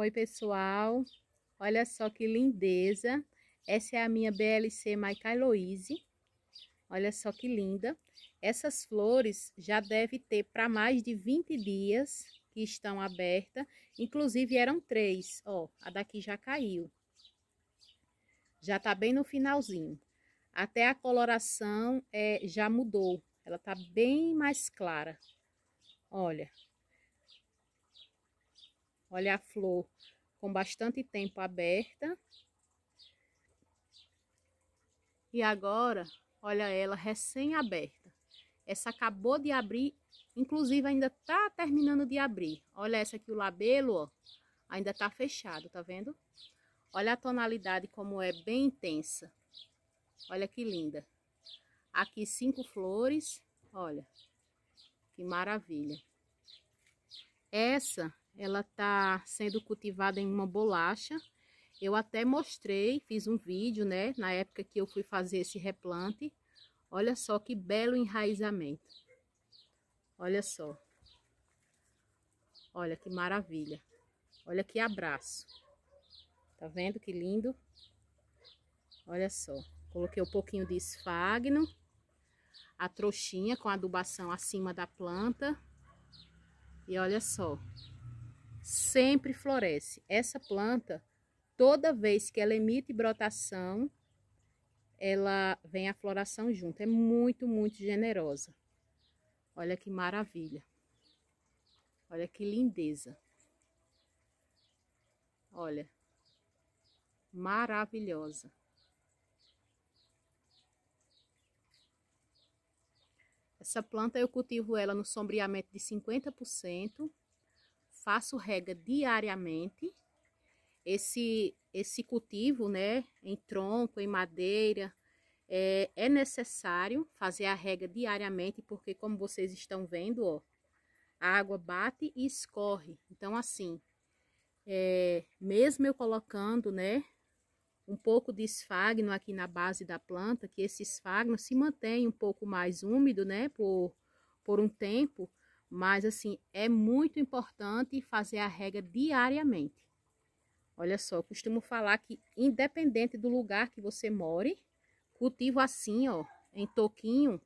Oi, pessoal. Olha só que lindeza. Essa é a minha BLC Maica Louise. Olha só que linda. Essas flores já deve ter para mais de 20 dias que estão abertas. Inclusive eram três. Ó, a daqui já caiu. Já tá bem no finalzinho. Até a coloração é, já mudou. Ela tá bem mais clara. Olha, Olha a flor com bastante tempo aberta. E agora, olha ela recém-aberta. Essa acabou de abrir, inclusive ainda está terminando de abrir. Olha essa aqui, o labelo, ó, ainda está fechado, tá vendo? Olha a tonalidade como é bem intensa. Olha que linda. Aqui cinco flores, olha, que maravilha. Essa ela tá sendo cultivada em uma bolacha. Eu até mostrei, fiz um vídeo, né, na época que eu fui fazer esse replante. Olha só que belo enraizamento. Olha só. Olha que maravilha. Olha que abraço. Tá vendo que lindo? Olha só. Coloquei um pouquinho de esfagno. A trouxinha com adubação acima da planta. E olha só sempre floresce. Essa planta, toda vez que ela emite brotação, ela vem a floração junto. É muito, muito generosa. Olha que maravilha. Olha que lindeza. Olha. Maravilhosa. Essa planta eu cultivo ela no sombreamento de 50% faço rega diariamente. Esse, esse cultivo, né, em tronco, em madeira, é, é necessário fazer a rega diariamente, porque como vocês estão vendo, ó, a água bate e escorre. Então, assim, é, mesmo eu colocando, né, um pouco de esfagno aqui na base da planta, que esse esfagno se mantém um pouco mais úmido, né, por, por um tempo, mas, assim, é muito importante fazer a rega diariamente. Olha só, eu costumo falar que independente do lugar que você more, cultivo assim, ó, em toquinho,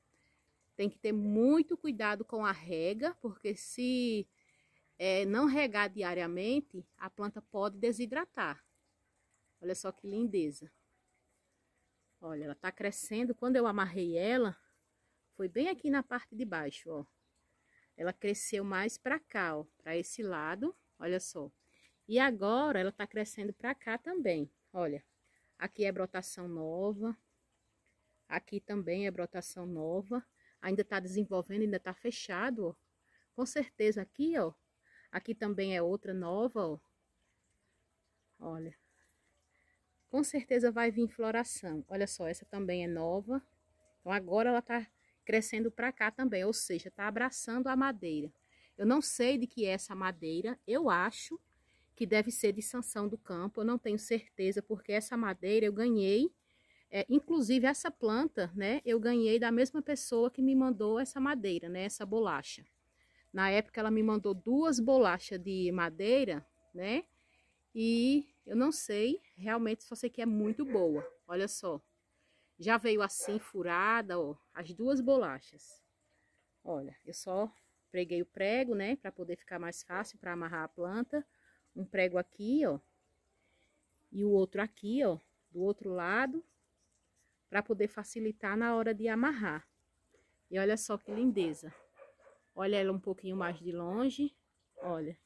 tem que ter muito cuidado com a rega, porque se é, não regar diariamente, a planta pode desidratar. Olha só que lindeza. Olha, ela tá crescendo. Quando eu amarrei ela, foi bem aqui na parte de baixo, ó. Ela cresceu mais para cá, ó, para esse lado, olha só. E agora ela tá crescendo para cá também, olha. Aqui é brotação nova, aqui também é brotação nova. Ainda tá desenvolvendo, ainda tá fechado, ó. Com certeza aqui, ó, aqui também é outra nova, ó. Olha. Com certeza vai vir floração. Olha só, essa também é nova. Então agora ela tá crescendo para cá também, ou seja, está abraçando a madeira. Eu não sei de que é essa madeira, eu acho que deve ser de sanção do Campo, eu não tenho certeza, porque essa madeira eu ganhei, é, inclusive essa planta, né, eu ganhei da mesma pessoa que me mandou essa madeira, né, essa bolacha. Na época ela me mandou duas bolachas de madeira, né, e eu não sei, realmente só sei que é muito boa, olha só. Já veio assim, furada, ó, as duas bolachas. Olha, eu só preguei o prego, né, para poder ficar mais fácil para amarrar a planta. Um prego aqui, ó, e o outro aqui, ó, do outro lado, para poder facilitar na hora de amarrar. E olha só que lindeza. Olha ela um pouquinho mais de longe, olha,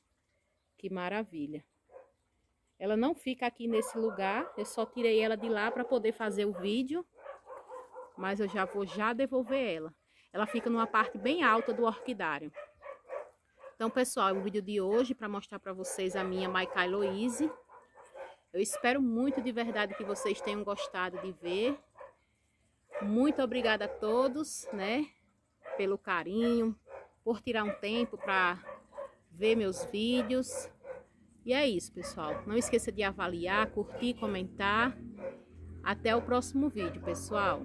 que maravilha. Ela não fica aqui nesse lugar, eu só tirei ela de lá para poder fazer o vídeo mas eu já vou já devolver ela. Ela fica numa parte bem alta do orquidário. Então, pessoal, é o vídeo de hoje para mostrar para vocês a minha Maikai Louise. Eu espero muito de verdade que vocês tenham gostado de ver. Muito obrigada a todos, né? Pelo carinho, por tirar um tempo para ver meus vídeos. E é isso, pessoal. Não esqueça de avaliar, curtir, comentar. Até o próximo vídeo, pessoal!